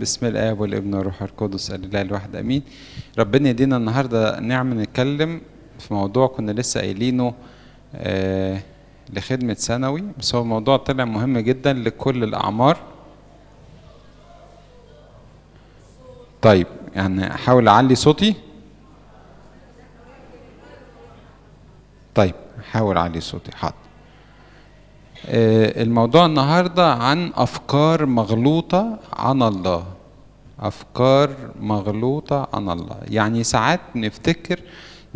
بسم الآب والابن والروح القدس الإله الواحد أمين ربنا يدينا النهاردة نعمة نتكلم في موضوع كنا لسه قايلينه آه لخدمة ثانوي بس هو الموضوع طلع مهم جدا لكل الأعمار طيب يعني أحاول أعلي صوتي طيب أحاول أعلي صوتي حاضر آه، الموضوع النهارده عن افكار مغلوطه عن الله افكار مغلوطه عن الله يعني ساعات نفتكر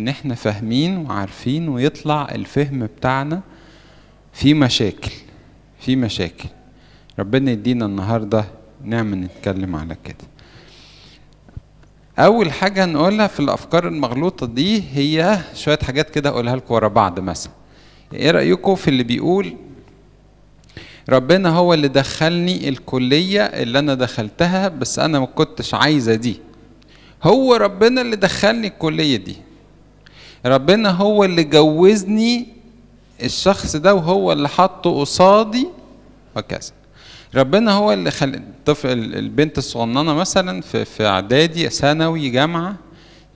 ان احنا فاهمين وعارفين ويطلع الفهم بتاعنا في مشاكل في مشاكل ربنا يدينا النهارده نعمة نتكلم على كده اول حاجه نقولها في الافكار المغلوطه دي هي شويه حاجات كده اقولها لكم ورا بعض مثلا ايه رايكم في اللي بيقول ربنا هو اللي دخلني الكلية اللي أنا دخلتها بس أنا ما كنتش عايزة دي هو ربنا اللي دخلني الكلية دي ربنا هو اللي جوزني الشخص ده وهو اللي حطه قصادي وكذا ربنا هو اللي خلى الطفل البنت الصغننه مثلا في في اعدادي ثانوي جامعه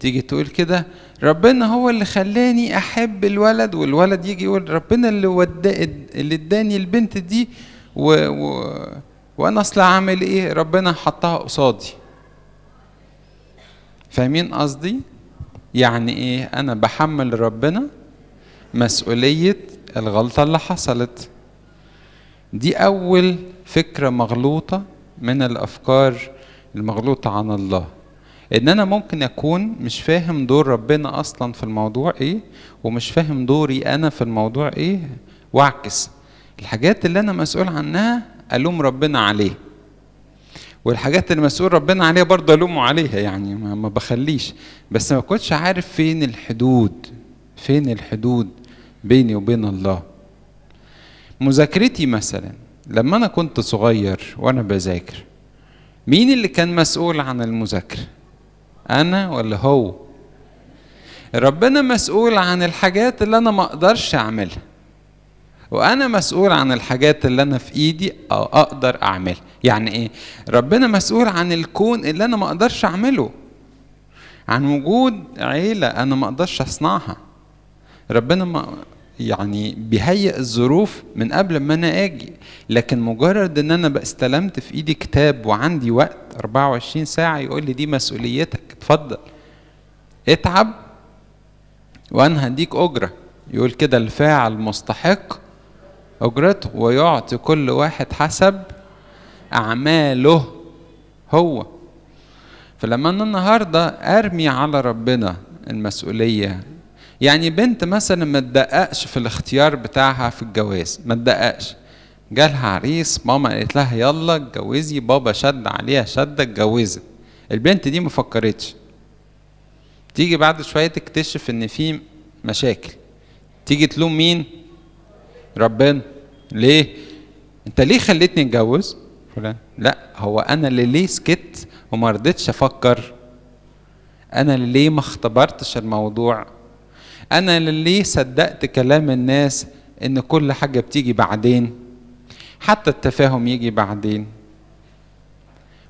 تيجي تقول كده ربنا هو اللي خلاني احب الولد والولد يجي يقول ربنا اللي ود اللي اداني البنت دي و... و... وانا اصل عامل ايه ربنا حطها قصادي فاهمين قصدي يعني ايه انا بحمل ربنا مسؤوليه الغلطه اللي حصلت دي اول فكره مغلوطه من الافكار المغلوطه عن الله ان انا ممكن اكون مش فاهم دور ربنا اصلا في الموضوع ايه ومش فاهم دوري انا في الموضوع ايه واعكس الحاجات اللي انا مسؤول عنها الوم ربنا عليه والحاجات اللي مسؤول ربنا عليها برضه الومه عليها يعني ما بخليش بس ما كنتش عارف فين الحدود فين الحدود بيني وبين الله مذاكرتي مثلا لما انا كنت صغير وانا بذاكر مين اللي كان مسؤول عن المذاكره انا ولا هو ربنا مسؤول عن الحاجات اللي انا ما اقدرش اعملها وانا مسؤول عن الحاجات اللي انا في ايدي أو اقدر اعملها يعني ايه ربنا مسؤول عن الكون اللي انا ما اقدرش اعمله عن وجود عيله انا ما اقدرش اصنعها ربنا ما يعني بيهيئ الظروف من قبل ما انا اجي لكن مجرد ان انا استلمت في ايدي كتاب وعندي وقت 24 ساعه يقول لي دي مسؤوليتك اتفضل اتعب وانا هديك اجره يقول كده الفاعل مستحق اجرته ويعطي كل واحد حسب اعماله هو فلما انا النهارده ارمي على ربنا المسؤوليه يعني بنت مثلا ما تدققش في الاختيار بتاعها في الجواز ما تدققش جالها عريس ماما قالت لها يلا اتجوزي بابا شد عليها شدة اتجوزت البنت دي ما فكرتش تيجي بعد شوية تكتشف ان في مشاكل تيجي تلوم مين ربنا ليه انت ليه خليتني اتجوز فلان لا هو انا اللي ليه سكت وما رضيتش افكر انا اللي ليه ما اختبرتش الموضوع انا ليه صدقت كلام الناس ان كل حاجه بتيجي بعدين حتى التفاهم يجي بعدين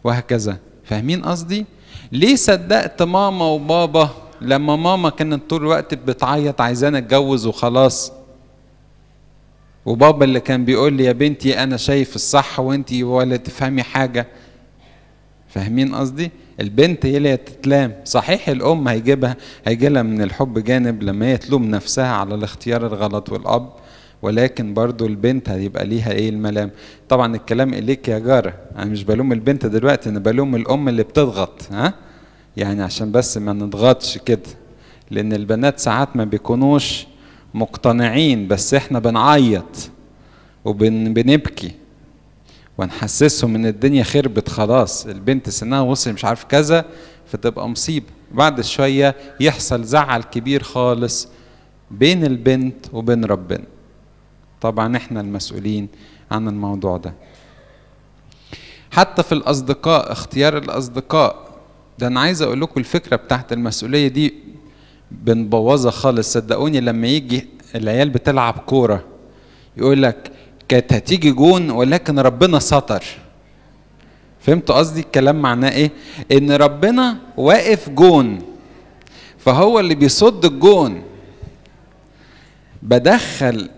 وهكذا فاهمين قصدي ليه صدقت ماما وبابا لما ماما كانت طول الوقت بتعيط عايزانا اتجوز وخلاص وبابا اللي كان بيقول لي يا بنتي انا شايف الصح وانتي ولا تفهمي حاجه فاهمين قصدي البنت هي اللي تتلام صحيح الام هيجيبها هيجي لها من الحب جانب لما هي تلوم نفسها على الاختيار الغلط والاب ولكن برضو البنت هيبقى ليها ايه الملام طبعا الكلام اليك يا جاره انا مش بلوم البنت دلوقتي انا بلوم الام اللي بتضغط ها يعني عشان بس ما نضغطش كده لان البنات ساعات ما بيكونوش مقتنعين بس احنا بنعيط وبنبكي ونحسسهم ان الدنيا خربت خلاص البنت سنها وصل مش عارف كذا فتبقى مصيبه بعد شويه يحصل زعل كبير خالص بين البنت وبين ربنا طبعا احنا المسؤولين عن الموضوع ده حتى في الاصدقاء اختيار الاصدقاء ده انا عايز اقول لكم الفكره بتاعت المسؤوليه دي بنبوظها خالص صدقوني لما يجي العيال بتلعب كوره يقول لك كانت هتيجي جون ولكن ربنا سطر فهمت قصدي الكلام معناه ايه ان ربنا واقف جون فهو اللي بيصد الجون بدخل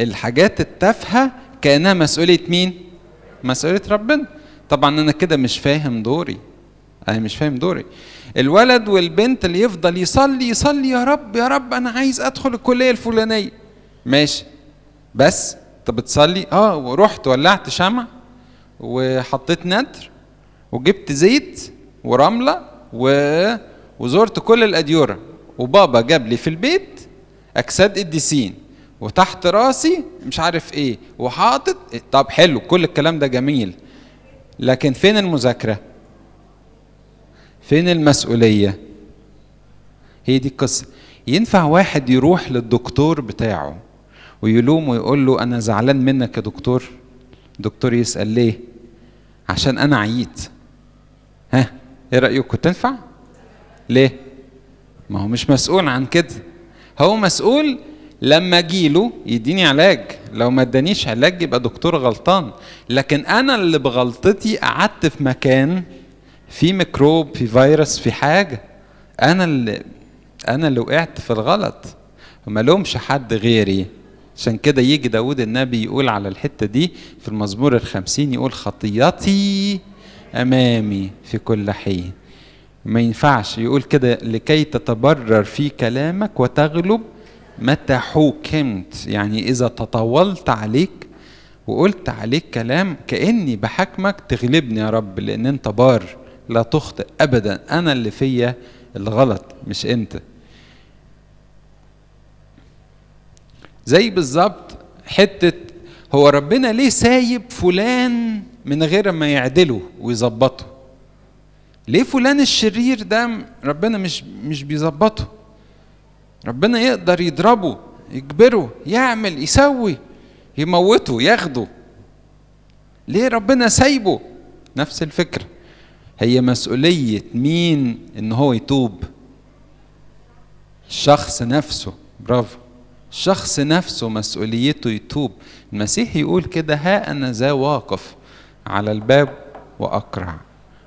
الحاجات التافهه كانها مسؤوليه مين مسؤوليه ربنا طبعا انا كده مش فاهم دوري انا مش فاهم دوري الولد والبنت اللي يفضل يصلي يصلي يا رب يا رب انا عايز ادخل الكليه الفلانيه ماشي بس طب بتصلي اه ورحت ولعت شمع وحطيت نتر وجبت زيت ورمله و... وزرت كل الاديوره وبابا جاب لي في البيت اجساد قديسين وتحت راسي مش عارف ايه وحاطط طب حلو كل الكلام ده جميل لكن فين المذاكره فين المسؤوليه هي دي القصه ينفع واحد يروح للدكتور بتاعه ويلوم ويقول له انا زعلان منك يا دكتور دكتور يسال ليه عشان انا عييت ها ايه رايكم تنفع ليه ما هو مش مسؤول عن كده هو مسؤول لما جيله يديني علاج لو ما ادانيش علاج يبقى دكتور غلطان لكن انا اللي بغلطتي قعدت في مكان في ميكروب في فيروس في حاجه انا اللي انا اللي وقعت في الغلط وما لومش حد غيري عشان كده يجي داود النبي يقول على الحتة دي في المزمور الخمسين يقول خطيتي أمامي في كل حين ما ينفعش يقول كده لكي تتبرر في كلامك وتغلب متى حوكمت يعني إذا تطولت عليك وقلت عليك كلام كأني بحكمك تغلبني يا رب لأن أنت بار لا تخطئ أبدا أنا اللي فيا الغلط مش أنت زي بالظبط حته هو ربنا ليه سايب فلان من غير ما يعدله ويظبطه ليه فلان الشرير ده ربنا مش مش بيظبطه ربنا يقدر يضربه يجبره يعمل يسوي يموته ياخده ليه ربنا سايبه نفس الفكرة هي مسؤولية مين ان هو يتوب الشخص نفسه برافو الشخص نفسه مسؤوليته يتوب المسيح يقول كده ها أنا ذا واقف على الباب وأقرع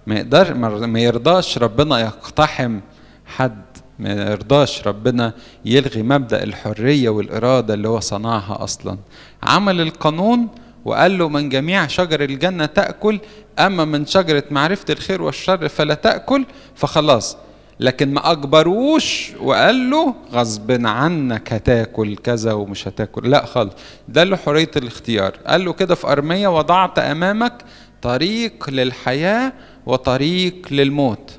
ما يقدر ما يرضاش ربنا يقتحم حد ما يرضاش ربنا يلغي مبدأ الحرية والإرادة اللي هو صنعها أصلا عمل القانون وقال له من جميع شجر الجنة تأكل أما من شجرة معرفة الخير والشر فلا تأكل فخلاص لكن ما اجبروش وقال له غصب عنك هتاكل كذا ومش هتاكل لا خالص ده اللي حريه الاختيار قال له كده في ارميه وضعت امامك طريق للحياه وطريق للموت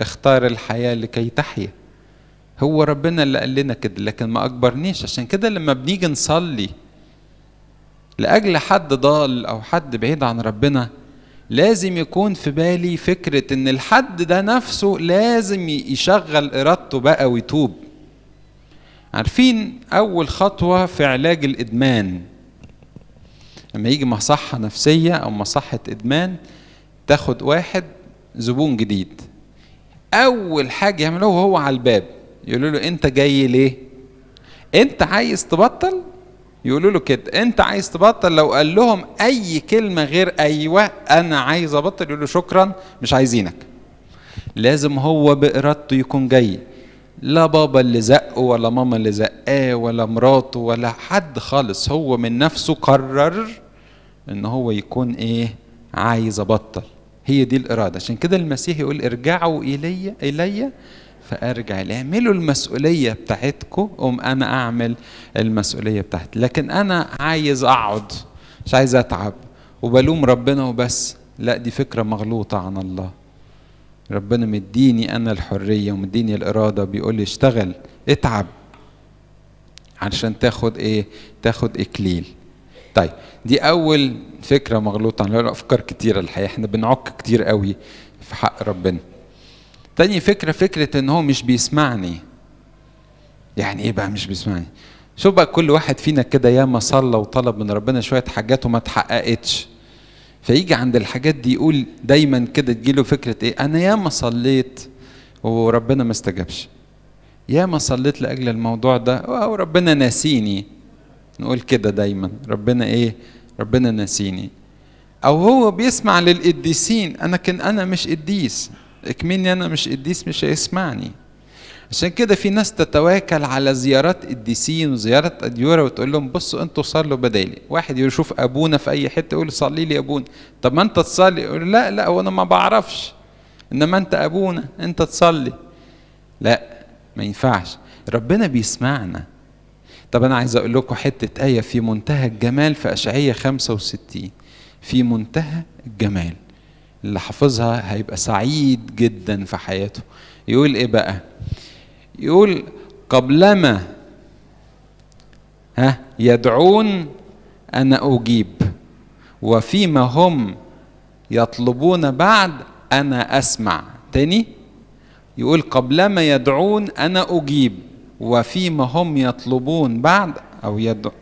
اختار الحياه لكي تحيا هو ربنا اللي قال لنا كده لكن ما اجبرنيش عشان كده لما بنيجي نصلي لاجل حد ضال او حد بعيد عن ربنا لازم يكون في بالي فكرة ان الحد ده نفسه لازم يشغل ارادته بقى ويتوب عارفين اول خطوة في علاج الادمان لما يجي مصحة نفسية او مصحة ادمان تاخد واحد زبون جديد اول حاجة يعملوه هو على الباب يقولوا له انت جاي ليه انت عايز تبطل يقولوا له كده انت عايز تبطل لو قال لهم اي كلمه غير ايوه انا عايز ابطل يقول له شكرا مش عايزينك لازم هو بارادته يكون جاي لا بابا اللي زقه ولا ماما اللي زقاه ولا مراته ولا حد خالص هو من نفسه قرر ان هو يكون ايه عايز ابطل هي دي الاراده عشان كده المسيح يقول ارجعوا الي الي فارجع ليه اعملوا المسؤوليه بتاعتكم قوم انا اعمل المسؤوليه بتاعتي لكن انا عايز اقعد مش عايز اتعب وبلوم ربنا وبس لا دي فكره مغلوطه عن الله ربنا مديني انا الحريه ومديني الاراده بيقول لي اشتغل اتعب علشان تاخد ايه تاخد اكليل طيب دي اول فكره مغلوطه عن افكار كتيره الحقيقه احنا بنعك كتير قوي في حق ربنا تاني فكرة فكرة ان هو مش بيسمعني يعني ايه بقى مش بيسمعني شوف بقى كل واحد فينا كده ياما صلى وطلب من ربنا شوية حاجات وما تحققتش فيجي عند الحاجات دي يقول دايما كده تجيله فكرة ايه انا ياما صليت وربنا ما استجابش ياما صليت لأجل الموضوع ده أو ربنا ناسيني نقول كده دايما ربنا إيه ربنا ناسيني أو هو بيسمع للقديسين أنا كان أنا مش قديس اكمني انا مش قديس مش هيسمعني عشان كده في ناس تتواكل على زيارات قديسين وزيارات أديورة وتقول لهم بصوا انتوا صلوا بدالي واحد يشوف أبونا في أي حتة يقول صلي لي أبونا طب ما أنت تصلي يقول لا لا وأنا ما بعرفش إنما أنت أبونا أنت تصلي لا ما ينفعش ربنا بيسمعنا طب أنا عايز أقول لكم حتة آية في منتهى الجمال في اشعياء 65 في منتهى الجمال اللي حافظها هيبقى سعيد جدا في حياته يقول ايه بقى يقول قبلما ها يدعون انا اجيب وفيما هم يطلبون بعد انا اسمع تاني يقول قبلما يدعون انا اجيب وفيما هم يطلبون بعد او يدعون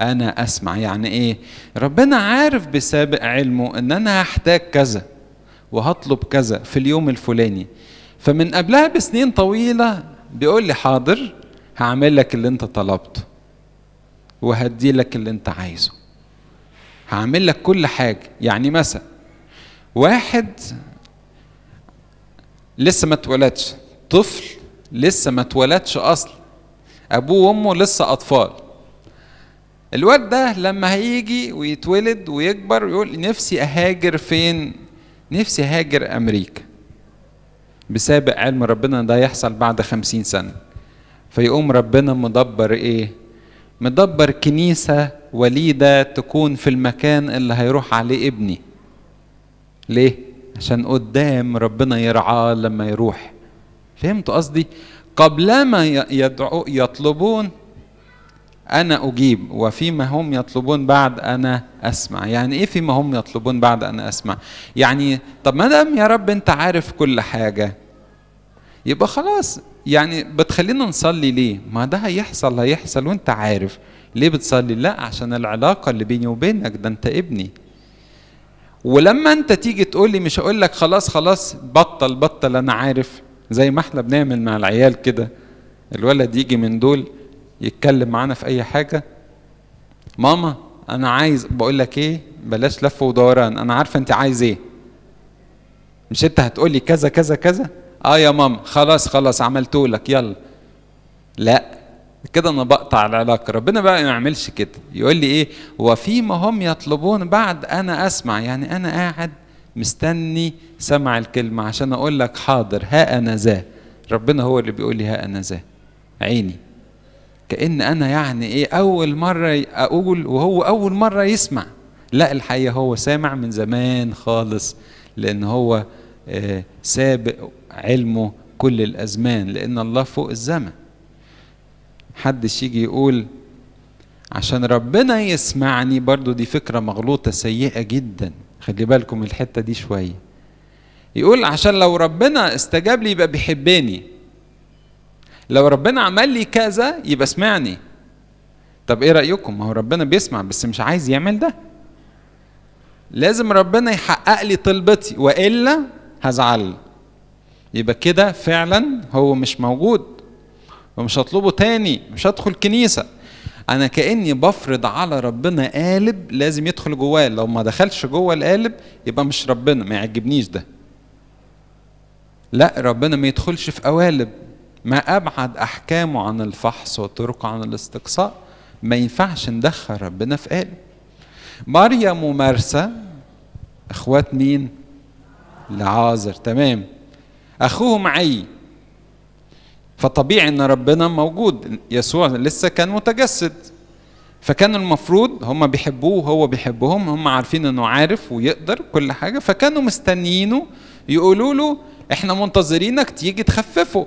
أنا أسمع يعني إيه؟ ربنا عارف بسابق علمه إن أنا هحتاج كذا وهطلب كذا في اليوم الفلاني فمن قبلها بسنين طويلة بيقول لي حاضر هعمل لك اللي أنت طلبته وهدي لك اللي أنت عايزه هعمل لك كل حاجة يعني مثلا واحد لسه ما اتولدش طفل لسه ما اتولدش أصلا أبوه وأمه لسه أطفال الواد ده لما هيجي ويتولد ويكبر يقول نفسي اهاجر فين نفسي اهاجر امريكا بسابق علم ربنا ده يحصل بعد خمسين سنة فيقوم ربنا مدبر ايه مدبر كنيسة وليدة تكون في المكان اللي هيروح عليه ابني ليه عشان قدام ربنا يرعاه لما يروح فهمت قصدي قبل ما يدعو يطلبون أنا أجيب وفيما هم يطلبون بعد أنا أسمع يعني إيه فيما هم يطلبون بعد أنا أسمع يعني طب ما دام يا رب أنت عارف كل حاجة يبقى خلاص يعني بتخلينا نصلي ليه ما ده هيحصل هيحصل وانت عارف ليه بتصلي لا عشان العلاقة اللي بيني وبينك ده انت ابني ولما انت تيجي تقول لي مش هقول لك خلاص خلاص بطل بطل انا عارف زي ما احنا بنعمل مع العيال كده الولد يجي من دول يتكلم معانا في اي حاجه ماما انا عايز بقول لك ايه بلاش لف ودوران انا عارفه انت عايز ايه مش انت هتقولي كذا كذا كذا اه يا ماما خلاص خلاص عملته لك يلا لا كده انا بقطع العلاقه ربنا بقى ما يعملش كده يقول لي ايه وفيما هم يطلبون بعد انا اسمع يعني انا قاعد مستني سمع الكلمه عشان اقول لك حاضر ها انا ذا ربنا هو اللي بيقول لي ها انا ذا عيني كأن أنا يعني إيه أول مرة أقول وهو أول مرة يسمع لا الحقيقة هو سامع من زمان خالص لأن هو آه، سابق علمه كل الأزمان لأن الله فوق الزمن حدش يجي يقول عشان ربنا يسمعني برضو دي فكرة مغلوطة سيئة جدا خلي بالكم الحتة دي شوية يقول عشان لو ربنا استجاب لي يبقى بيحبني لو ربنا عمل لي كذا يبقى اسمعني طب ايه رايكم ما هو ربنا بيسمع بس مش عايز يعمل ده لازم ربنا يحقق لي طلبتي والا هزعل يبقى كده فعلا هو مش موجود ومش هطلبه تاني مش هدخل كنيسه انا كاني بفرض على ربنا قالب لازم يدخل جواه لو ما دخلش جوه القالب يبقى مش ربنا ما يعجبنيش ده لا ربنا ما يدخلش في قوالب ما أبعد أحكامه عن الفحص وطرقه عن الاستقصاء ما ينفعش ندخل ربنا في قاله مريم ومرسى اخوات مين لعازر تمام اخوهم عي فطبيعي ان ربنا موجود يسوع لسه كان متجسد فكان المفروض هم بيحبوه وهو بيحبهم هم عارفين انه عارف ويقدر كل حاجه فكانوا مستنيينه يقولوا له احنا منتظرينك تيجي تخففه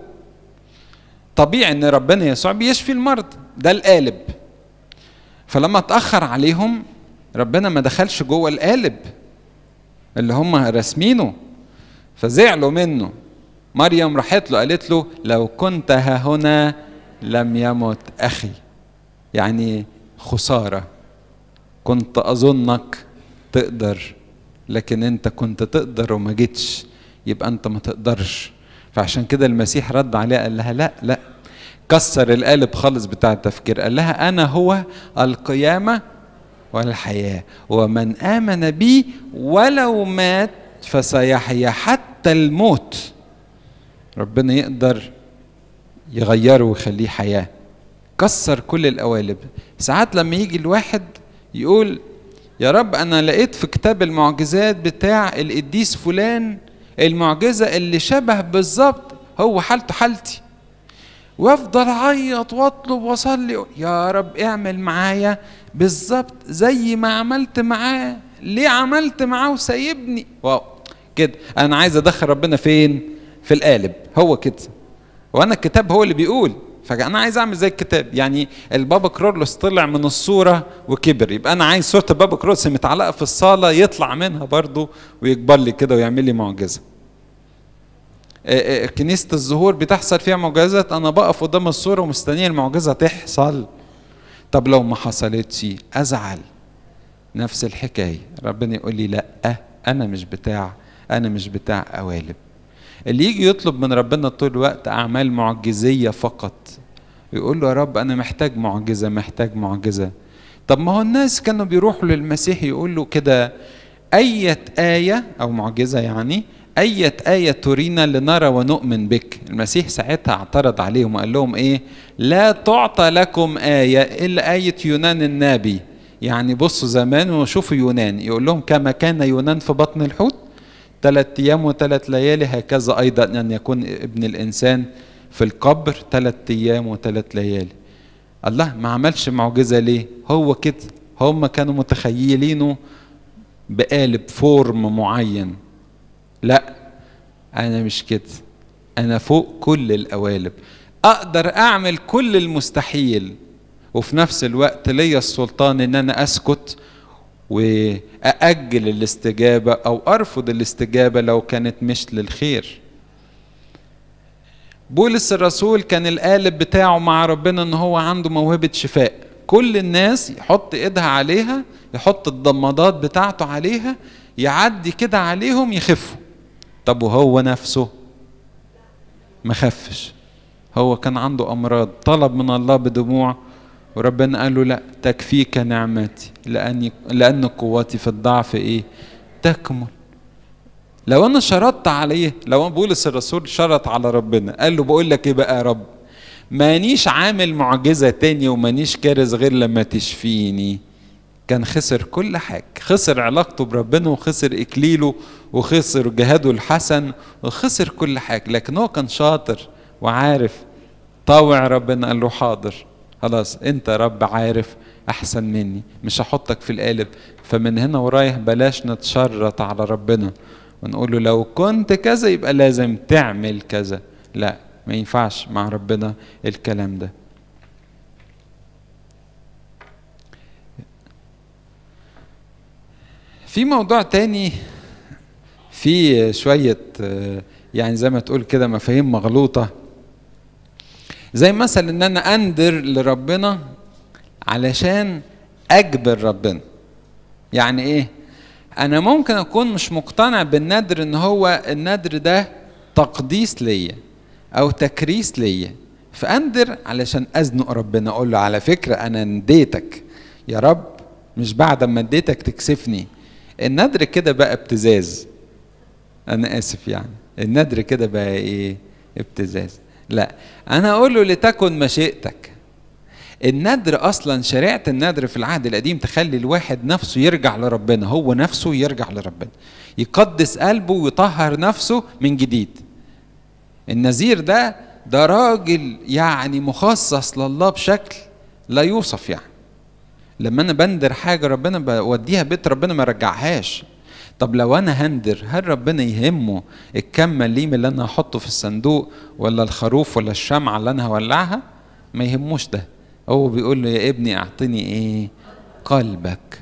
طبيعي ان ربنا يسوع بيشفي المرض ده القالب فلما اتاخر عليهم ربنا ما دخلش جوه القالب اللي هم راسمينه فزعلوا منه مريم راحت له قالت له لو كنت ها هنا لم يمت اخي يعني خساره كنت اظنك تقدر لكن انت كنت تقدر وما جيتش يبقى انت ما تقدرش فعشان كده المسيح رد عليها قال لها لا لا كسر القالب خالص بتاع التفكير قال لها أنا هو القيامة والحياة ومن آمن بي ولو مات فسيحيا حتى الموت ربنا يقدر يغيره ويخليه حياة كسر كل القوالب ساعات لما يجي الواحد يقول يا رب أنا لقيت في كتاب المعجزات بتاع القديس فلان المعجزة اللي شبه بالظبط هو حالته حالتي وافضل اعيط واطلب واصلي يا رب اعمل معايا بالظبط زي ما عملت معاه ليه عملت معاه وسايبني واو كده انا عايز ادخل ربنا فين في القالب هو كده وانا الكتاب هو اللي بيقول فانا عايز اعمل زي الكتاب يعني البابا كرولوس طلع من الصوره وكبر يبقى انا عايز صوره البابا كرولوس متعلقه في الصاله يطلع منها برضه ويكبر لي كده ويعمل لي معجزه آه، آه، كنيسه الظهور بتحصل فيها معجزات انا بقف قدام الصوره ومستنيه المعجزه تحصل طب لو ما حصلتش ازعل نفس الحكايه ربنا يقول لي لا انا مش بتاع انا مش بتاع قوالب اللي يجي يطلب من ربنا طول الوقت اعمال معجزيه فقط يقول له يا رب انا محتاج معجزه محتاج معجزه طب ما هو الناس كانوا بيروحوا للمسيح يقول له كده اية آية أو معجزة يعني أية آية ترينا لنرى ونؤمن بك المسيح ساعتها اعترض عليهم وقال لهم إيه لا تعطى لكم آية إلا آية يونان النبي يعني بصوا زمان وشوفوا يونان يقول لهم كما كان يونان في بطن الحوت ثلاث أيام وثلاث ليالي هكذا أيضا أن يكون ابن الإنسان في القبر ثلاث أيام وثلاث ليالي الله ما عملش معجزة ليه هو كده هم كانوا متخيلينه بقالب فورم معين لا أنا مش كده أنا فوق كل القوالب أقدر أعمل كل المستحيل وفي نفس الوقت ليا السلطان إن أنا أسكت وأأجل الاستجابة أو أرفض الاستجابة لو كانت مش للخير بولس الرسول كان القالب بتاعه مع ربنا ان هو عنده موهبة شفاء كل الناس يحط ايدها عليها يحط الضمادات بتاعته عليها يعدي كده عليهم يخفوا طب وهو نفسه ما خفش هو كان عنده امراض طلب من الله بدموع وربنا قال له لا تكفيك نعمتي لأني لأن قوتي في الضعف إيه؟ تكمل. لو أنا شرطت عليه لو أنا بولس الرسول شرط على ربنا قال له بقول لك إيه بقى يا رب؟ مانيش عامل معجزة تانية ومانيش كارز غير لما تشفيني. كان خسر كل حاجة خسر علاقته بربنا وخسر إكليله وخسر جهاده الحسن وخسر كل حاجة لكن هو كان شاطر وعارف طاوع ربنا قال له حاضر خلاص انت رب عارف احسن مني مش هحطك في القالب فمن هنا ورايح بلاش نتشرط على ربنا ونقول له لو كنت كذا يبقى لازم تعمل كذا لا ما ينفعش مع ربنا الكلام ده في موضوع تاني في شوية يعني زي ما تقول كده مفاهيم مغلوطة زي مثل ان انا اندر لربنا علشان اجبر ربنا يعني ايه انا ممكن اكون مش مقتنع بالندر ان هو الندر ده تقديس ليا او تكريس ليا فاندر علشان ازنق ربنا اقول له على فكره انا نديتك يا رب مش بعد ما اديتك تكسفني الندر كده بقى ابتزاز انا اسف يعني الندر كده بقى ايه ابتزاز لا انا اقول له لتكن مشيئتك النذر اصلا شريعه النذر في العهد القديم تخلي الواحد نفسه يرجع لربنا هو نفسه يرجع لربنا يقدس قلبه ويطهر نفسه من جديد النذير ده ده راجل يعني مخصص لله بشكل لا يوصف يعني لما انا بندر حاجه ربنا بوديها بيت ربنا ما رجعهاش طب لو انا هندر هل ربنا يهمه الكم مليم اللي انا هحطه في الصندوق ولا الخروف ولا الشمعه اللي انا هولعها ما يهموش ده هو بيقول له يا ابني اعطني ايه قلبك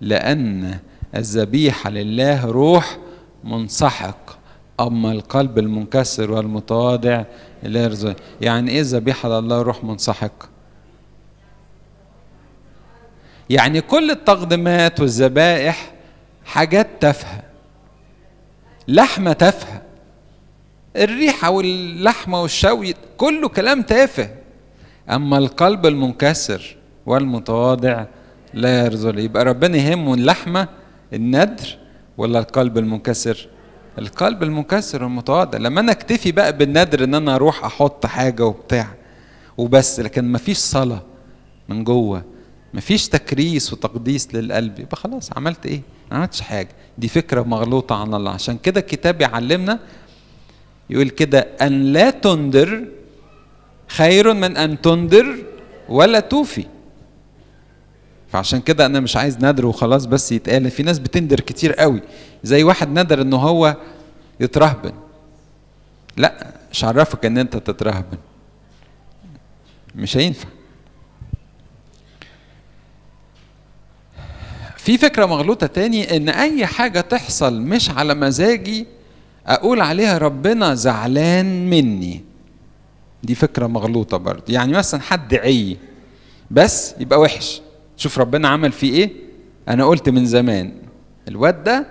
لان الذبيحه لله روح منسحق اما القلب المنكسر والمتواضع لا يعني ايه الذبيحة لله روح منسحق يعني كل التقدمات والذبائح حاجات تافهة لحمة تافهة الريحة واللحمة والشوي كله كلام تافه أما القلب المنكسر والمتواضع لا يرذل يبقى ربنا يهمه اللحمة الندر ولا القلب المنكسر القلب المنكسر والمتواضع لما انا اكتفي بقى بالندر ان انا اروح احط حاجه وبتاع وبس لكن مفيش صلاه من جوه مفيش تكريس وتقديس للقلب يبقى خلاص عملت ايه ما عملتش حاجه دي فكره مغلوطه عن الله عشان كده الكتاب يعلمنا يقول كده ان لا تنذر خير من ان تنذر ولا توفي فعشان كده انا مش عايز ندر وخلاص بس يتقال في ناس بتندر كتير قوي زي واحد ندر ان هو يترهبن لا مش عرفك ان انت تترهبن مش هينفع في فكرة مغلوطة تاني إن أي حاجة تحصل مش على مزاجي أقول عليها ربنا زعلان مني. دي فكرة مغلوطة برضه، يعني مثلا حد عي بس يبقى وحش، شوف ربنا عمل فيه إيه؟ أنا قلت من زمان الواد ده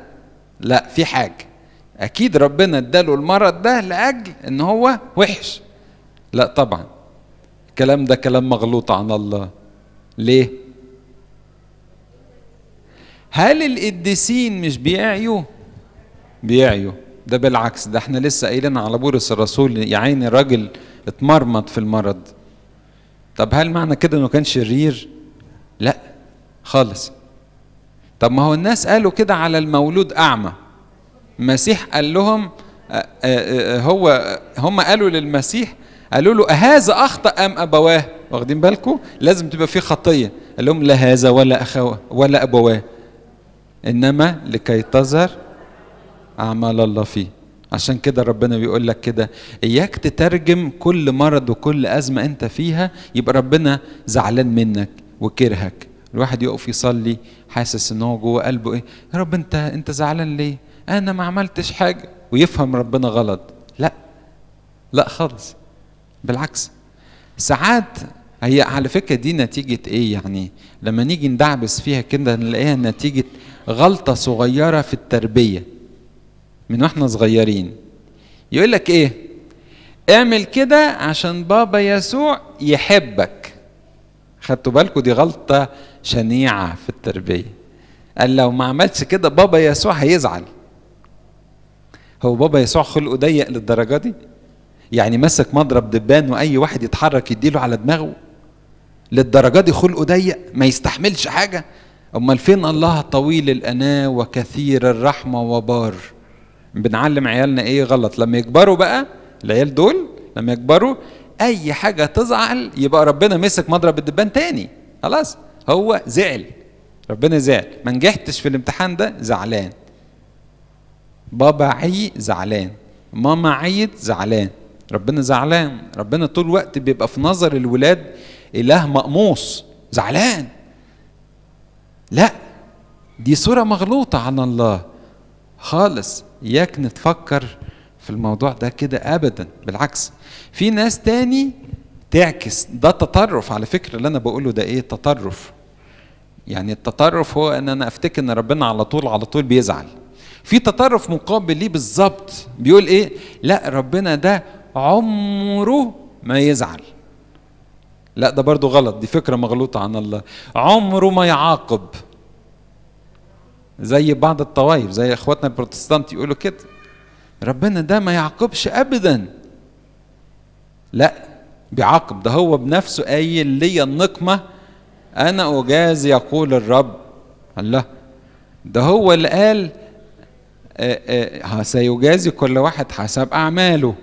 لا في حاجة. أكيد ربنا اداله المرض ده لأجل إن هو وحش. لا طبعا. الكلام ده كلام مغلوط عن الله. ليه؟ هل القديسين مش بيعيوا بيعيوا ده بالعكس ده احنا لسه قايلين على بورس الرسول يا عيني الراجل اتمرمط في المرض طب هل معنى كده انه كان شرير لا خالص طب ما هو الناس قالوا كده على المولود اعمى المسيح قال لهم آه، آه، آه، هو هم قالوا للمسيح قالوا له أهذا أخطأ أم أبواه واخدين بالكم لازم تبقى في خطية قال لهم لا هذا ولا أخوه ولا أبواه انما لكي تظهر اعمال الله فيه عشان كده ربنا بيقول لك كده اياك تترجم كل مرض وكل ازمه انت فيها يبقى ربنا زعلان منك وكرهك الواحد يقف يصلي حاسس ان هو جوه قلبه ايه يا رب انت انت زعلان ليه انا ما عملتش حاجه ويفهم ربنا غلط لا لا خالص بالعكس ساعات هي على فكره دي نتيجه ايه يعني لما نيجي ندعبس فيها كده نلاقيها نتيجه غلطة صغيرة في التربية من واحنا صغيرين يقول لك ايه اعمل كده عشان بابا يسوع يحبك خدتوا بالكم دي غلطة شنيعة في التربية قال لو ما عملتش كده بابا يسوع هيزعل هو بابا يسوع خلقه ضيق للدرجة دي يعني مسك مضرب دبان واي واحد يتحرك يديله على دماغه للدرجه دي خلقه ضيق ما يستحملش حاجه امال فين الله طويل الاناه وكثير الرحمه وبار بنعلم عيالنا ايه غلط لما يكبروا بقى العيال دول لما يكبروا اي حاجه تزعل يبقى ربنا مسك مضرب الدبان تاني خلاص هو زعل ربنا زعل ما نجحتش في الامتحان ده زعلان بابا عي زعلان ماما عيد زعلان ربنا زعلان ربنا طول الوقت بيبقى في نظر الولاد اله مقموص زعلان لا دي صورة مغلوطة عن الله خالص إياك نتفكر في الموضوع ده كده أبدا بالعكس في ناس تاني تعكس ده تطرف على فكرة اللي أنا بقوله ده إيه تطرف يعني التطرف هو ان انا افتكر ان ربنا على طول على طول بيزعل في تطرف مقابل ليه بالظبط بيقول ايه لا ربنا ده عمره ما يزعل لا ده برضه غلط دي فكرة مغلوطة عن الله عمره ما يعاقب زي بعض الطوائف زي اخواتنا البروتستانت يقولوا كده ربنا ده ما يعاقبش ابدا لا بيعاقب ده هو بنفسه قايل لي النقمة أنا أجازي يقول الرب الله ده هو اللي قال أه أه سيجازي كل واحد حسب أعماله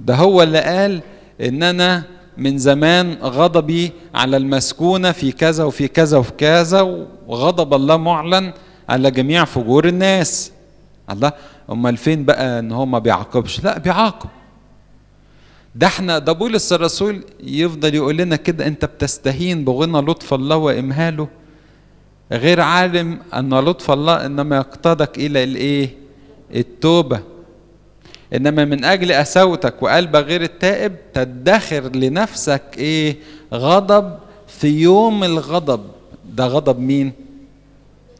ده هو اللي قال إن أنا من زمان غضبي على المسكونة في كذا وفي كذا وفي كذا وغضب الله معلن على جميع فجور الناس الله امال فين بقى ان هو ما بيعاقبش لا بيعاقب ده احنا ده بولس الرسول يفضل يقول لنا كده انت بتستهين بغنى لطف الله وامهاله غير عالم ان لطف الله انما يقتضك الى الايه التوبه انما من اجل اساوتك وقلب غير التائب تدخر لنفسك ايه غضب في يوم الغضب ده غضب مين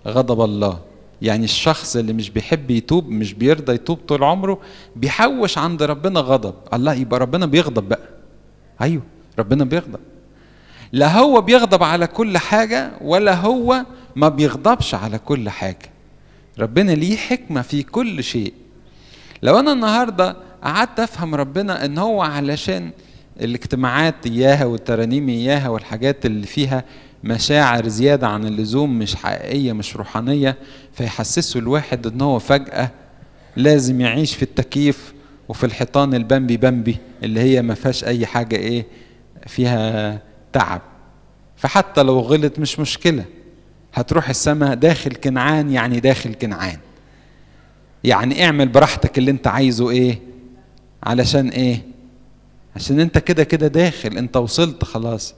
غضب الله يعني الشخص اللي مش بيحب يتوب مش بيرضى يتوب طول عمره بيحوش عند ربنا غضب الله يبقى ربنا بيغضب بقى ايوه ربنا بيغضب لا هو بيغضب على كل حاجة ولا هو ما بيغضبش على كل حاجة ربنا ليه حكمة في كل شيء لو انا النهارده قعدت افهم ربنا ان هو علشان الاجتماعات اياها والترانيم اياها والحاجات اللي فيها مشاعر زياده عن اللزوم مش حقيقيه مش روحانيه فيحسسوا الواحد ان هو فجاه لازم يعيش في التكييف وفي الحيطان البامبي بامبي اللي هي ما فيهاش اي حاجه ايه فيها تعب فحتى لو غلط مش مشكله هتروح السماء داخل كنعان يعني داخل كنعان يعني اعمل براحتك اللي انت عايزه ايه علشان ايه عشان انت كده كده داخل انت وصلت خلاص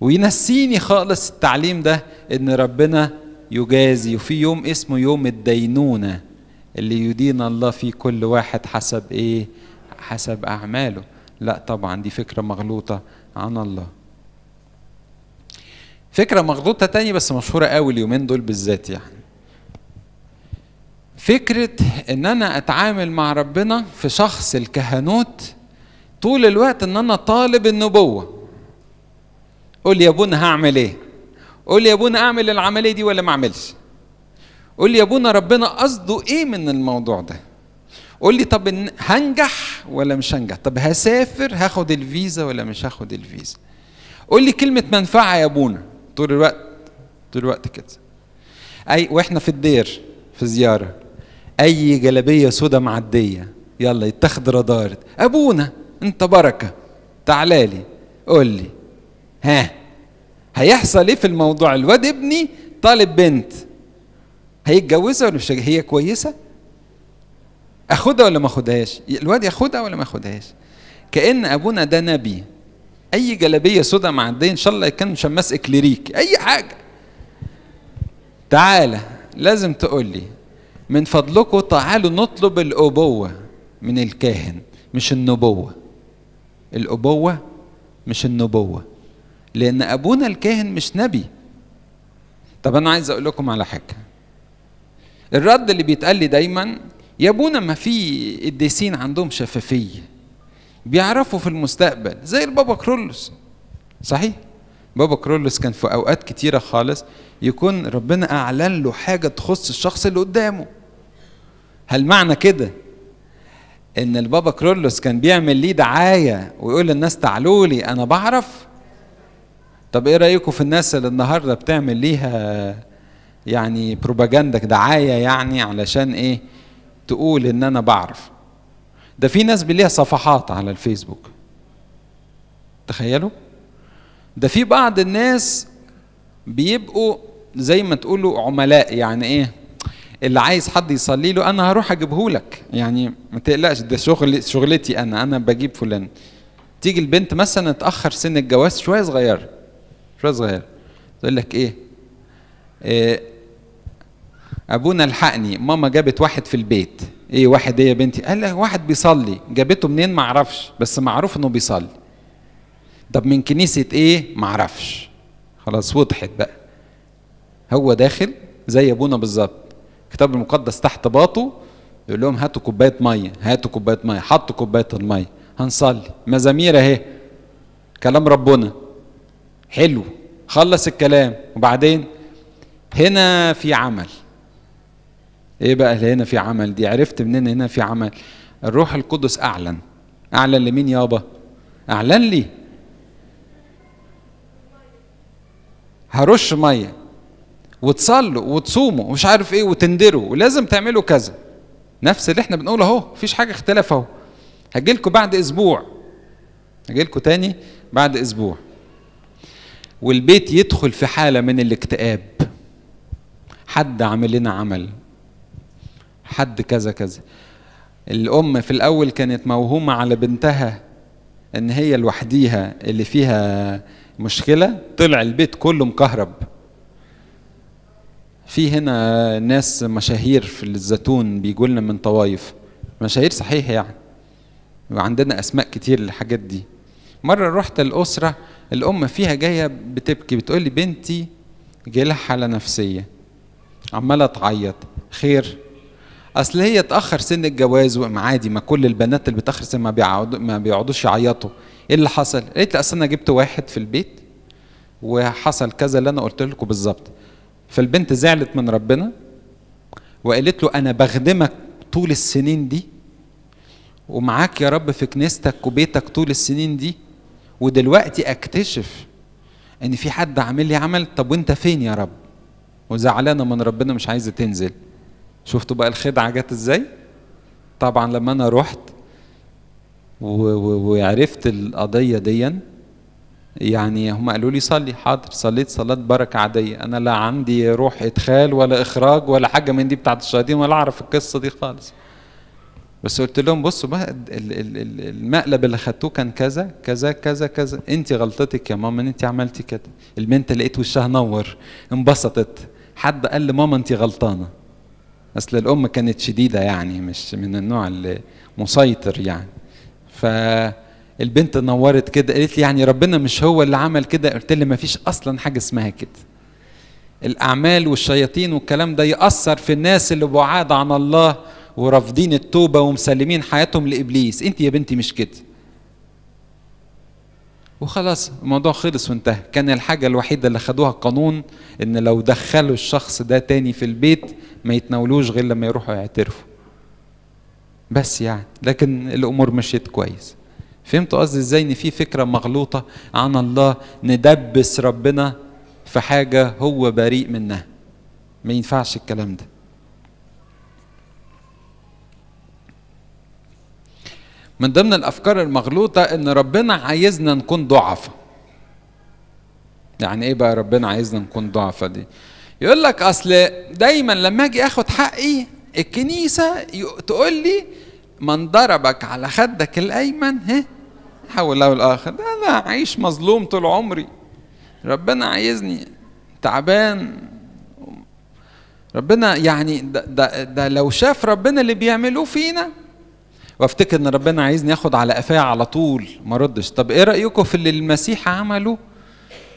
وينسيني خالص التعليم ده ان ربنا يجازي وفي يوم اسمه يوم الدينونه اللي يدين الله فيه كل واحد حسب ايه حسب اعماله لا طبعا دي فكره مغلوطه عن الله فكره مغلوطه تاني بس مشهوره قوي اليومين دول بالذات يعني فكرة ان انا اتعامل مع ربنا في شخص الكهنوت طول الوقت ان انا طالب النبوة قول لي يا ابونا هعمل ايه قول لي يا ابونا اعمل العملية دي ولا ما اعملش قول لي يا ابونا ربنا قصده ايه من الموضوع ده قول لي طب هنجح ولا مش هنجح طب هسافر هاخد الفيزا ولا مش هاخد الفيزا قول لي كلمة منفعة يا ابونا طول الوقت طول الوقت كده اي واحنا في الدير في زياره اي جلابيه سودا معديه يلا يتاخد رادار ابونا انت بركه لي قول لي ها هيحصل ايه في الموضوع الواد ابني طالب بنت هيتجوزها ولا مش هي كويسه اخدها ولا ما اخدهاش الواد ياخدها ولا ما ياخدهاش كان ابونا ده نبي اي جلابيه سودا معديه ان شاء الله كان شماس اكليريك اي حاجه تعالى لازم تقول لي من فضلكم تعالوا نطلب الأبوة من الكاهن مش النبوة الأبوة مش النبوة لأن أبونا الكاهن مش نبي طب أنا عايز أقول لكم على حاجة الرد اللي بيتقال لي دايما يا ابونا ما في قديسين عندهم شفافية بيعرفوا في المستقبل زي البابا كرولوس صحيح بابا كرولوس كان في أوقات كتيرة خالص يكون ربنا أعلن له حاجة تخص الشخص اللي قدامه هل معنى كده ان البابا كرولوس كان بيعمل ليه دعايه ويقول للناس تعالوا لي انا بعرف طب ايه رايكم في الناس اللي النهارده بتعمل ليها يعني بروباجندا دعايه يعني علشان ايه تقول ان انا بعرف ده في ناس ليها صفحات على الفيسبوك تخيلوا ده في بعض الناس بيبقوا زي ما تقولوا عملاء يعني ايه اللي عايز حد يصلي له انا هروح اجيبه لك يعني ما تقلقش ده شغل شغلتي انا انا بجيب فلان تيجي البنت مثلا اتاخر سن الجواز شويه صغيره شويه صغيره تقول لك ايه, إيه ابونا الحقني ماما جابت واحد في البيت ايه واحد ايه يا بنتي قال لك واحد بيصلي جابته منين ما اعرفش بس معروف انه بيصلي طب من كنيسه ايه ما اعرفش خلاص وضحت بقى هو داخل زي ابونا بالظبط الكتاب المقدس تحت باطه يقول لهم هاتوا كوبايه ميه هاتوا كوبايه ميه حطوا كوبايه الميه هنصلي مزامير اهي كلام ربنا حلو خلص الكلام وبعدين هنا في عمل ايه بقى اللي هنا في عمل دي عرفت منين هنا في عمل الروح القدس اعلن اعلن لمين يابا اعلن لي هرش ميه وتصلوا وتصوموا ومش عارف ايه وتندروا ولازم تعملوا كذا نفس اللي احنا بنقوله اهو مفيش حاجه اختلف اهو لكم بعد اسبوع لكم تاني بعد اسبوع والبيت يدخل في حاله من الاكتئاب حد عامل لنا عمل حد كذا كذا الام في الاول كانت موهومه على بنتها ان هي لوحديها اللي فيها مشكله طلع البيت كله مكهرب في هنا ناس مشاهير في الزيتون بيجوا لنا من طوايف مشاهير صحيح يعني وعندنا اسماء كتير للحاجات دي مره رحت الاسره الام فيها جايه بتبكي بتقول لي بنتي جالها حاله نفسيه عماله تعيط خير اصل هي اتاخر سن الجواز ومعادي ما كل البنات اللي بتاخر سن ما بيعود ما بيقعدوش يعيطوا ايه اللي حصل قالت لي اصل انا جبت واحد في البيت وحصل كذا اللي انا قلت لكم بالظبط فالبنت زعلت من ربنا وقالت له انا بخدمك طول السنين دي ومعاك يا رب في كنيستك وبيتك طول السنين دي ودلوقتي اكتشف ان في حد عامل لي عمل طب وانت فين يا رب وزعلانه من ربنا مش عايزه تنزل شفتوا بقى الخدعه جت ازاي طبعا لما انا رحت وعرفت القضيه ديًا يعني هم قالوا لي صلي حاضر صليت صلاة بركة عادية أنا لا عندي روح إدخال ولا إخراج ولا حاجة من دي بتاعت الشياطين ولا أعرف القصة دي خالص بس قلت لهم بصوا بقى المقلب اللي خدتوه كان كذا كذا كذا كذا انت غلطتك يا ماما ان انت عملتي كده البنت لقيت وشها نور انبسطت حد قال لماما انت غلطانه اصل الام كانت شديده يعني مش من النوع اللي مسيطر يعني ف البنت نورت كده قالت لي يعني ربنا مش هو اللي عمل كده قلت لي ما فيش اصلا حاجه اسمها كده الاعمال والشياطين والكلام ده ياثر في الناس اللي بعاد عن الله ورافضين التوبه ومسلمين حياتهم لابليس انت يا بنتي مش كده وخلاص الموضوع خلص وانتهى كان الحاجه الوحيده اللي خدوها القانون ان لو دخلوا الشخص ده تاني في البيت ما يتناولوش غير لما يروحوا يعترفوا بس يعني لكن الامور مشيت كويس فهمتوا قصدي ازاي ان في فكره مغلوطه عن الله ندبس ربنا في حاجه هو بريء منها ما ينفعش الكلام ده من ضمن الافكار المغلوطه ان ربنا عايزنا نكون ضعفاء يعني ايه بقى ربنا عايزنا نكون ضعفاء دي يقول لك اصل دايما لما اجي اخد حقي الكنيسه تقول لي من ضربك على خدك الأيمن ها حول له الآخر أنا عايش مظلوم طول عمري ربنا عايزني تعبان ربنا يعني ده, ده, ده لو شاف ربنا اللي بيعملوه فينا وافتكر ان ربنا عايزني اخد على قفاه على طول ما ردش طب ايه رايكم في اللي المسيح عمله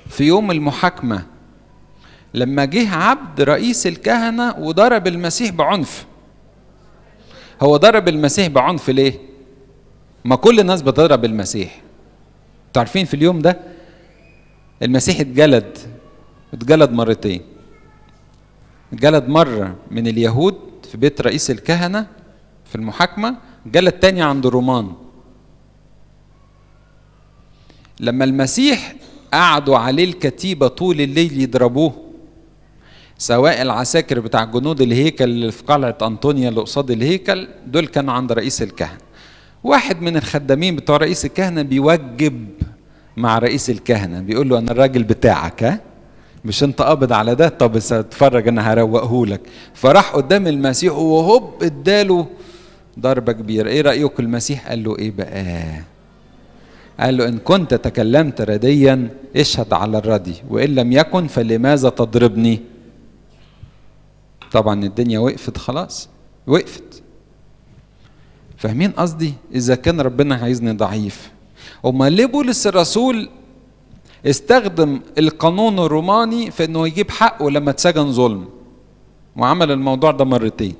في يوم المحاكمه لما جه عبد رئيس الكهنه وضرب المسيح بعنف هو ضرب المسيح بعنف ليه؟ ما كل الناس بتضرب المسيح تعرفين في اليوم ده المسيح اتجلد اتجلد مرتين اتجلد مرة من اليهود في بيت رئيس الكهنة في المحاكمة اتجلد تاني عند الرومان. لما المسيح قعدوا عليه الكتيبة طول الليل يضربوه سواء العساكر بتاع جنود الهيكل اللي في قلعة أنطونيا اللي قصاد الهيكل دول كانوا عند رئيس الكهنة واحد من الخدامين بتوع رئيس الكهنة بيوجب مع رئيس الكهنة بيقول له أنا الراجل بتاعك ها مش انت قابض على ده طب اتفرج انا هروقهولك فراح قدام المسيح وهوب اداله ضربة كبيرة ايه رأيك المسيح قال له ايه بقى قال له ان كنت تكلمت رديا اشهد على الردي وان لم يكن فلماذا تضربني طبعا الدنيا وقفت خلاص وقفت فاهمين قصدي اذا كان ربنا عايزني ضعيف امال ليه بولس الرسول استخدم القانون الروماني في انه يجيب حقه لما اتسجن ظلم وعمل الموضوع ده مرتين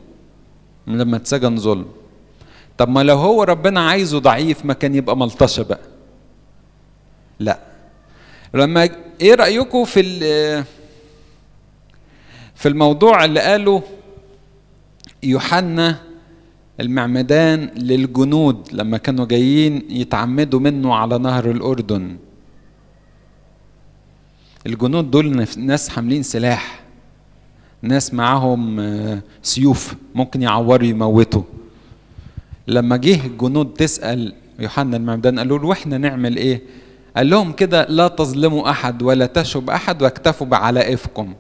لما اتسجن ظلم طب ما لو هو ربنا عايزه ضعيف ما كان يبقى ملطشه بقى لا لما ايه رايكم في في الموضوع اللي قاله يوحنا المعمدان للجنود لما كانوا جايين يتعمدوا منه على نهر الأردن الجنود دول ناس حاملين سلاح ناس معاهم آه، سيوف ممكن يعوروا يموتوا لما جه الجنود تسأل يوحنا المعمدان قالوا له واحنا نعمل ايه قال لهم كده لا تظلموا احد ولا تشب احد واكتفوا بعلائفكم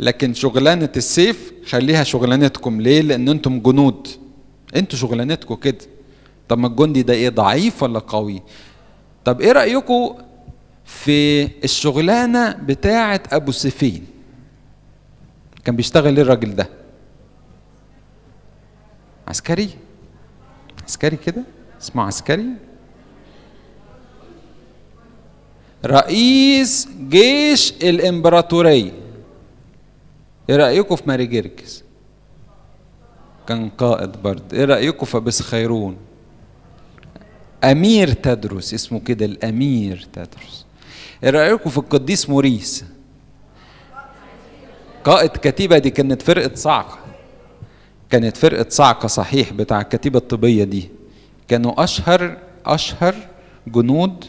لكن شغلانة السيف خليها شغلانتكم ليه لأن أنتم جنود أنتوا شغلانتكم كده طب ما الجندي ده إيه ضعيف ولا قوي طب إيه رأيكم في الشغلانة بتاعة أبو سفين كان بيشتغل إيه الراجل ده عسكري عسكري كده اسمه عسكري رئيس جيش الامبراطوريه ايه رايكم في ماري جيركس كان قائد برد ايه رايكم في خيرون امير تدرس اسمه كده الامير تدرس ايه رايكم في القديس موريس قائد كتيبه دي كانت فرقه صعقه كانت فرقه صعقه صحيح بتاع الكتيبه الطبيه دي كانوا اشهر اشهر جنود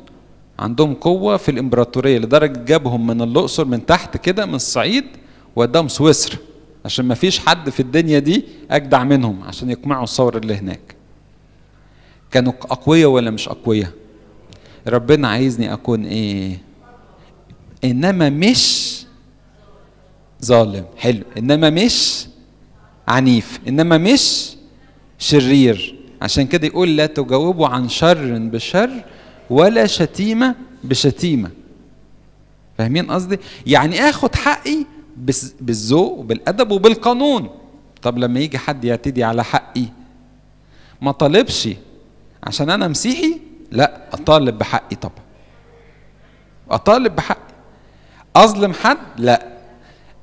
عندهم قوه في الامبراطوريه لدرجه جابهم من الاقصر من تحت كده من الصعيد وقدام سويسرا عشان ما فيش حد في الدنيا دي اجدع منهم عشان يقمعوا الثوره اللي هناك كانوا اقوياء ولا مش اقوياء ربنا عايزني اكون ايه انما مش ظالم حلو انما مش عنيف انما مش شرير عشان كده يقول لا تجاوبوا عن شر بشر ولا شتيمه بشتيمه فاهمين قصدي يعني اخد حقي بالذوق وبالادب وبالقانون طب لما يجي حد يعتدي على حقي ما طالبش عشان انا مسيحي لا اطالب بحقي طبعا اطالب بحقي اظلم حد لا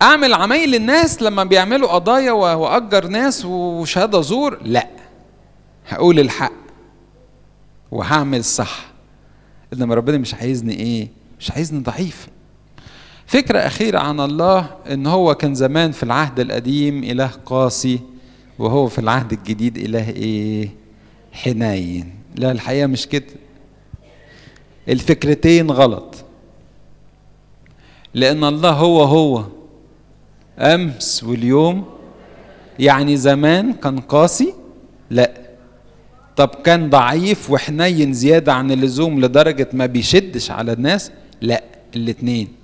اعمل عمايل الناس لما بيعملوا قضايا واجر ناس وشهاده زور لا هقول الحق وهعمل صح انما ربنا مش عايزني ايه مش عايزني ضعيف فكرة أخيرة عن الله إن هو كان زمان في العهد القديم إله قاسي وهو في العهد الجديد إله إيه؟ حنين لا الحقيقة مش كده الفكرتين غلط لأن الله هو هو أمس واليوم يعني زمان كان قاسي لا طب كان ضعيف وحنين زيادة عن اللزوم لدرجة ما بيشدش على الناس لا الاتنين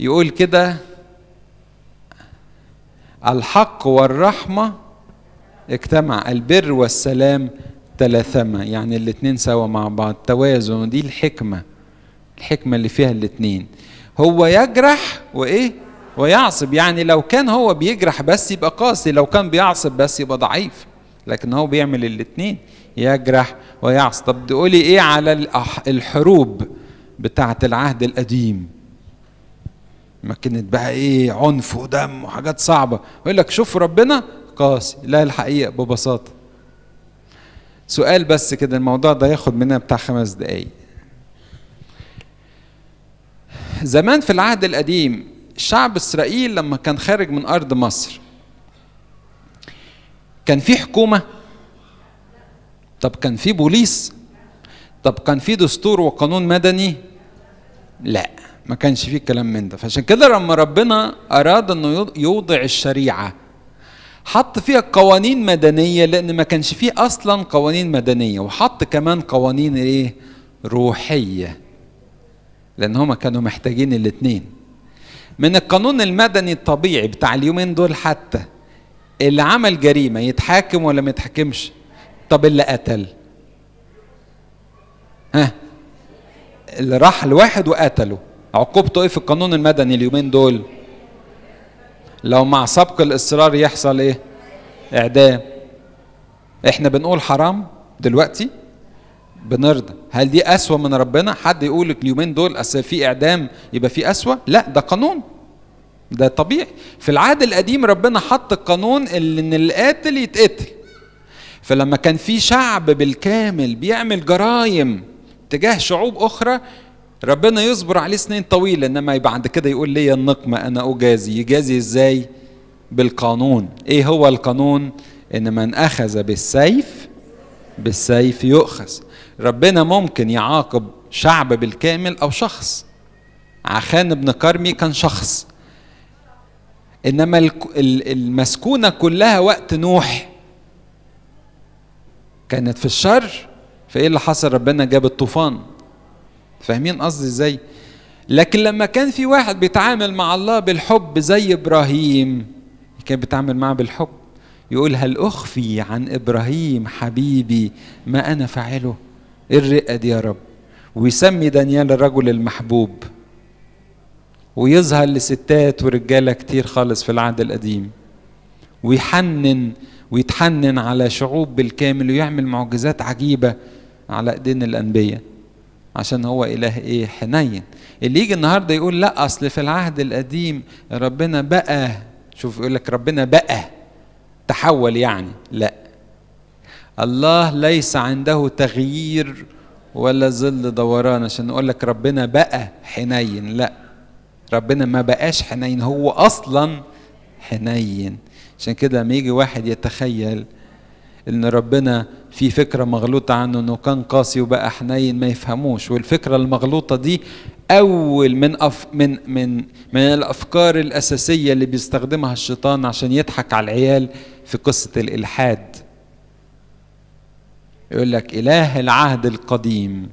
يقول كده الحق والرحمة اجتمع البر والسلام تلاثما يعني الاتنين سوا مع بعض توازن دي الحكمة الحكمة اللي فيها الاتنين هو يجرح وإيه ويعصب يعني لو كان هو بيجرح بس يبقى قاسي لو كان بيعصب بس يبقى ضعيف لكن هو بيعمل الاتنين يجرح ويعصب طب تقولي ايه على الحروب بتاعة العهد القديم ما كانت بقى ايه عنف ودم وحاجات صعبه يقول لك شوف ربنا قاسي لا الحقيقه ببساطه سؤال بس كده الموضوع ده ياخد مننا بتاع خمس دقايق زمان في العهد القديم شعب اسرائيل لما كان خارج من ارض مصر كان في حكومه طب كان في بوليس طب كان في دستور وقانون مدني لا ما كانش فيه كلام من ده فعشان كده لما ربنا أراد أنه يوضع الشريعة حط فيها قوانين مدنية لأن ما كانش فيه أصلا قوانين مدنية وحط كمان قوانين إيه روحية لأن هما كانوا محتاجين الاثنين من القانون المدني الطبيعي بتاع اليومين دول حتى اللي عمل جريمة يتحاكم ولا ما يتحاكمش طب اللي قتل ها اللي راح لواحد وقتله عقوبته ايه في القانون المدني اليومين دول لو مع سبق الاصرار يحصل ايه اعدام احنا بنقول حرام دلوقتي بنرضى هل دي اسوأ من ربنا حد يقول لك اليومين دول اصل في اعدام يبقى في اسوأ لا ده قانون ده طبيعي في العهد القديم ربنا حط القانون اللي ان القاتل يتقتل فلما كان في شعب بالكامل بيعمل جرائم تجاه شعوب اخرى ربنا يصبر عليه سنين طويلة إنما يبقى بعد كده يقول لي النقمة أنا أجازي يجازي إزاي بالقانون إيه هو القانون إن من أخذ بالسيف بالسيف يؤخذ ربنا ممكن يعاقب شعب بالكامل أو شخص عخان بن كرمي كان شخص إنما المسكونة كلها وقت نوح كانت في الشر فإيه اللي حصل ربنا جاب الطوفان فاهمين قصدي ازاي لكن لما كان في واحد بيتعامل مع الله بالحب زي ابراهيم كان بيتعامل معاه بالحب يقول هل اخفي عن ابراهيم حبيبي ما انا فاعله ايه الرقه دي يا رب ويسمي دانيال الرجل المحبوب ويظهر لستات ورجاله كتير خالص في العهد القديم ويحنن ويتحنن على شعوب بالكامل ويعمل معجزات عجيبه على ايدين الانبياء عشان هو إله إيه حنين اللي يجي النهاردة يقول لا أصل في العهد القديم ربنا بقى شوف يقول لك ربنا بقى تحول يعني لا الله ليس عنده تغيير ولا ظل دوران عشان نقول لك ربنا بقى حنين لا ربنا ما بقاش حنين هو اصلا حنين عشان كده لما يجي واحد يتخيل ان ربنا في فكره مغلوطه عنه انه كان قاسي وبقى حنين ما يفهموش والفكره المغلوطه دي اول من أف من من من الافكار الاساسيه اللي بيستخدمها الشيطان عشان يضحك على العيال في قصه الالحاد يقول لك اله العهد القديم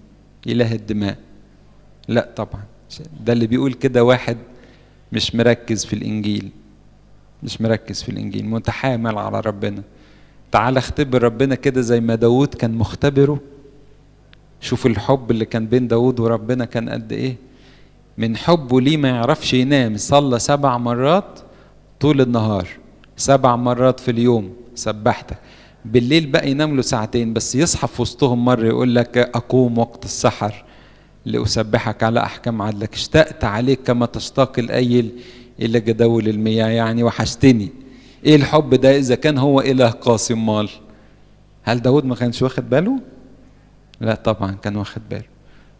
اله الدماء لا طبعا ده اللي بيقول كده واحد مش مركز في الانجيل مش مركز في الانجيل متحامل على ربنا تعال اختبر ربنا كده زي ما داود كان مختبره شوف الحب اللي كان بين داود وربنا كان قد ايه من حبه ليه ما يعرفش ينام صلى سبع مرات طول النهار سبع مرات في اليوم سبحتك بالليل بقى ينام له ساعتين بس يصحى في وسطهم مرة يقول لك أقوم وقت السحر لأسبحك على أحكام عدلك اشتقت عليك كما تشتاق الأيل إلى جداول المياه يعني وحشتني ايه الحب ده اذا كان هو اله قاسي مال هل داود ما كانش واخد باله لا طبعا كان واخد باله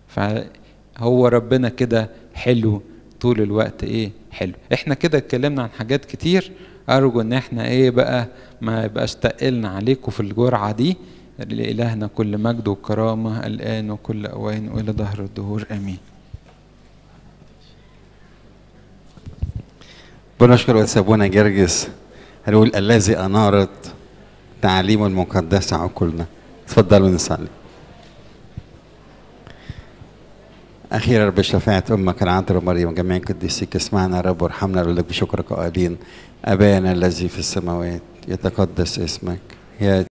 فهو ربنا كده حلو طول الوقت ايه حلو احنا كده اتكلمنا عن حاجات كتير ارجو ان احنا ايه بقى ما يبقاش تقلنا عليكم في الجرعه دي لإلهنا كل مجد وكرامة الآن وكل أوان وإلى ظهر الدهور آمين بنشكر أستاذ جرجس هنقول الذي أنارت تعليم المقدسة عقولنا تفضلوا نصلي أخيرا بشفاعة أمك العذراء مريم جميع قديسيك اسمعنا يا رب وارحمنا نقول لك بشكرك قائلين أبانا الذي في السماوات يتقدس اسمك يا